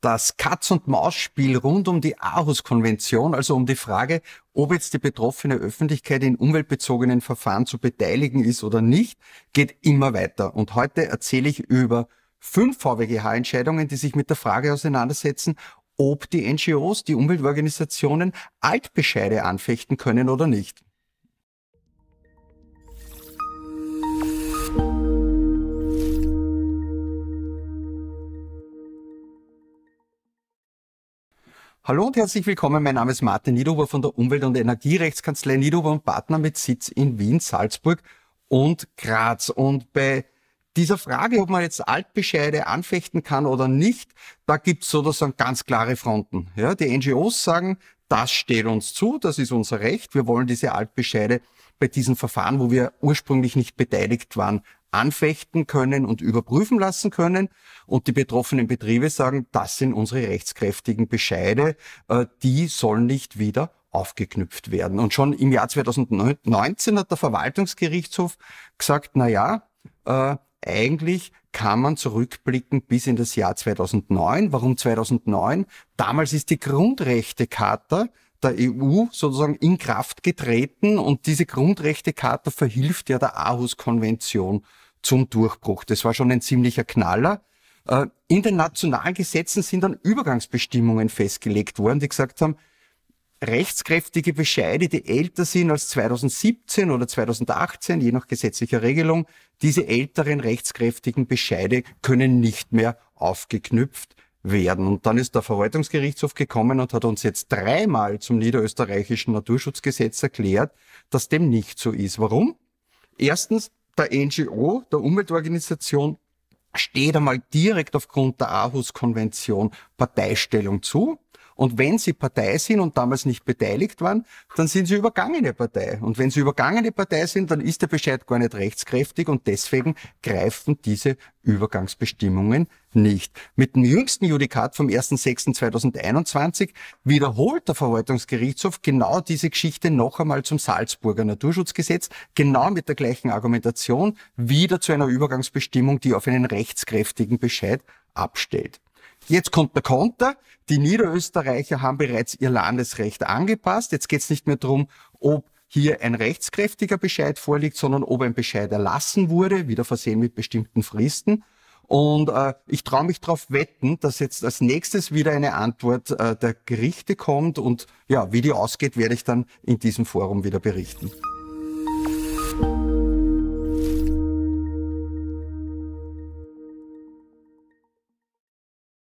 das Katz- und Maus-Spiel rund um die Aarhus-Konvention, also um die Frage, ob jetzt die betroffene Öffentlichkeit in umweltbezogenen Verfahren zu beteiligen ist oder nicht, geht immer weiter. Und heute erzähle ich über fünf VWGH-Entscheidungen, die sich mit der Frage auseinandersetzen, ob die NGOs, die Umweltorganisationen Altbescheide anfechten können oder nicht. Hallo und herzlich willkommen. Mein Name ist Martin Niederhuber von der Umwelt- und Energierechtskanzlei Niederhuber und Partner mit Sitz in Wien, Salzburg und Graz. Und bei dieser Frage, ob man jetzt Altbescheide anfechten kann oder nicht, da gibt es sozusagen ganz klare Fronten. Ja, die NGOs sagen, das steht uns zu, das ist unser Recht. Wir wollen diese Altbescheide bei diesen Verfahren, wo wir ursprünglich nicht beteiligt waren, anfechten können und überprüfen lassen können. Und die betroffenen Betriebe sagen, das sind unsere rechtskräftigen Bescheide, äh, die sollen nicht wieder aufgeknüpft werden. Und schon im Jahr 2019 hat der Verwaltungsgerichtshof gesagt, na ja, äh, eigentlich kann man zurückblicken bis in das Jahr 2009. Warum 2009? Damals ist die Grundrechtecharta der EU sozusagen in Kraft getreten und diese Grundrechtecharta verhilft ja der Aarhus-Konvention zum Durchbruch. Das war schon ein ziemlicher Knaller. Äh, in den nationalen Gesetzen sind dann Übergangsbestimmungen festgelegt worden, die gesagt haben, rechtskräftige Bescheide, die älter sind als 2017 oder 2018, je nach gesetzlicher Regelung, diese älteren rechtskräftigen Bescheide können nicht mehr aufgeknüpft werden. Und dann ist der Verwaltungsgerichtshof gekommen und hat uns jetzt dreimal zum niederösterreichischen Naturschutzgesetz erklärt, dass dem nicht so ist. Warum? Erstens, der NGO, der Umweltorganisation, steht einmal direkt aufgrund der Aarhus-Konvention Parteistellung zu. Und wenn sie Partei sind und damals nicht beteiligt waren, dann sind sie übergangene Partei. Und wenn sie übergangene Partei sind, dann ist der Bescheid gar nicht rechtskräftig und deswegen greifen diese Übergangsbestimmungen nicht. Mit dem jüngsten Judikat vom 1.6.2021 wiederholt der Verwaltungsgerichtshof genau diese Geschichte noch einmal zum Salzburger Naturschutzgesetz, genau mit der gleichen Argumentation, wieder zu einer Übergangsbestimmung, die auf einen rechtskräftigen Bescheid abstellt. Jetzt kommt der Konter. Die Niederösterreicher haben bereits ihr Landesrecht angepasst. Jetzt geht es nicht mehr darum, ob hier ein rechtskräftiger Bescheid vorliegt, sondern ob ein Bescheid erlassen wurde, wieder versehen mit bestimmten Fristen. Und äh, ich traue mich darauf wetten, dass jetzt als nächstes wieder eine Antwort äh, der Gerichte kommt. Und ja, wie die ausgeht, werde ich dann in diesem Forum wieder berichten.